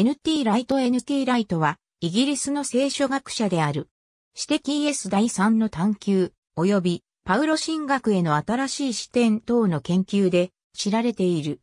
NT ライト NT ライトは、イギリスの聖書学者である。私的イエス第3の探求、及び、パウロ神学への新しい視点等の研究で知られている。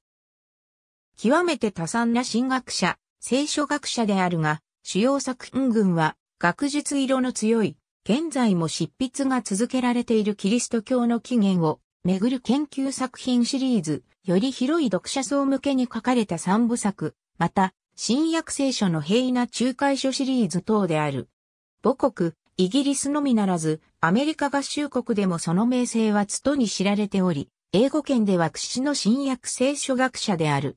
極めて多産な神学者、聖書学者であるが、主要作品群は、学術色の強い、現在も執筆が続けられているキリスト教の起源を、めぐる研究作品シリーズ、より広い読者層向けに書かれた三部作、また、新約聖書の平易な仲介書シリーズ等である。母国、イギリスのみならず、アメリカ合衆国でもその名声はつとに知られており、英語圏では屈指の新約聖書学者である。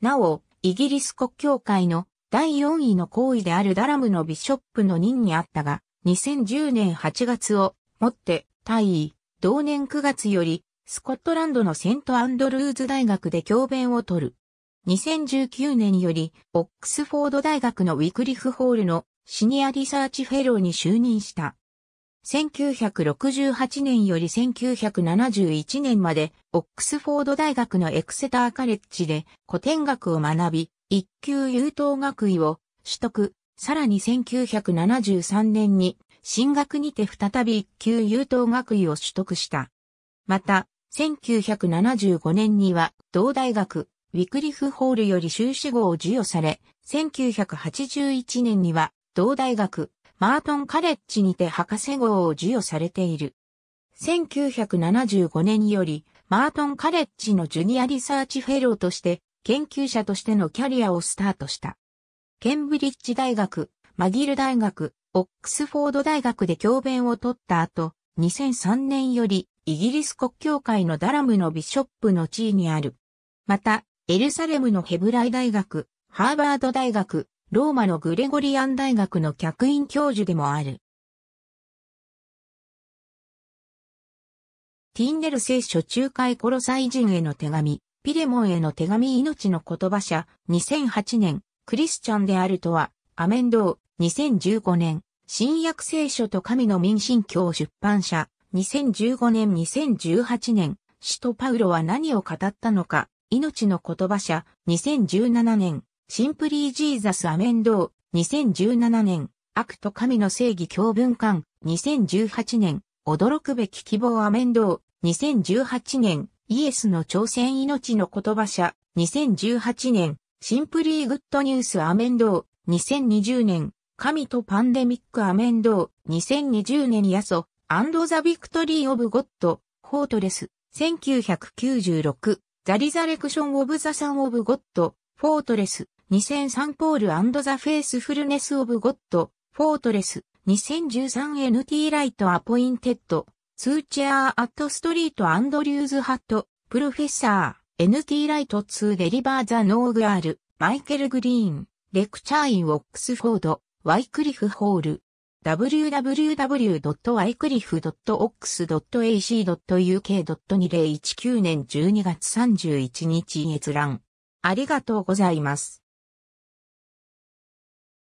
なお、イギリス国教会の第4位の行為であるダラムのビショップの任にあったが、2010年8月をもって退位、同年9月より、スコットランドのセントアンドルーズ大学で教鞭を取る。2019年より、オックスフォード大学のウィクリフホールのシニアリサーチフェローに就任した。1968年より1971年まで、オックスフォード大学のエクセターカレッジで古典学を学び、一級優等学位を取得。さらに1973年に、進学にて再び一級優等学位を取得した。また、1975年には、同大学、ウィクリフホールより修士号を授与され、1981年には同大学マートンカレッジにて博士号を授与されている。1975年よりマートンカレッジのジュニアリサーチフェローとして研究者としてのキャリアをスタートした。ケンブリッジ大学、マギル大学、オックスフォード大学で教鞭を取った後、2003年よりイギリス国教会のダラムのビショップの地位にある。また、エルサレムのヘブライ大学、ハーバード大学、ローマのグレゴリアン大学の客員教授でもある。ティンネル聖書仲介コロサイ人への手紙、ピレモンへの手紙命の言葉者、2008年、クリスチャンであるとは、アメンドー、2015年、新約聖書と神の民信教出版社、2015年2018年、使徒パウロは何を語ったのか、命の言葉社、2017年、シンプリージーザスアメンドー、2017年、悪と神の正義教文館、2018年、驚くべき希望アメンドー、2018年、イエスの挑戦命の言葉社、2018年、シンプリーグッドニュースアメンドー、2020年、神とパンデミックアメンドー、2020年ヤソ、アンドザビクトリーオブゴッド、フォートレス、1996。ザリザレクション・オブ・ザ・サン・オブ・ゴッド、フォートレス、2003ポールザ・フェイスフルネス・オブ・ゴッド、フォートレス、2013NT ライト・アポインテッド、ツーチェアー・アット・ストリート・アンドリューズ・ハット、プロフェッサー、NT ライト・ツー・デリバー・ザ・ノーグ・アール、マイケル・グリーン、レクチャー・イン・オックスフォード、ワイクリフ・ホール、www.icliff.ox.ac.uk.2019 年12月31日閲覧。ありがとうございます。